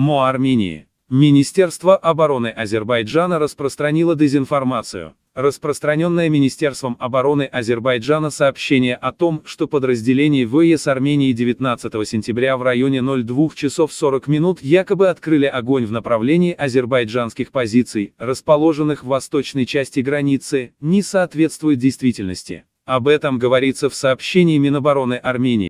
Мо Армении. Министерство обороны Азербайджана распространило дезинформацию. Распространенное Министерством обороны Азербайджана сообщение о том, что подразделение ВС Армении 19 сентября в районе 02 часов 40 минут якобы открыли огонь в направлении азербайджанских позиций, расположенных в восточной части границы, не соответствует действительности. Об этом говорится в сообщении Минобороны Армении.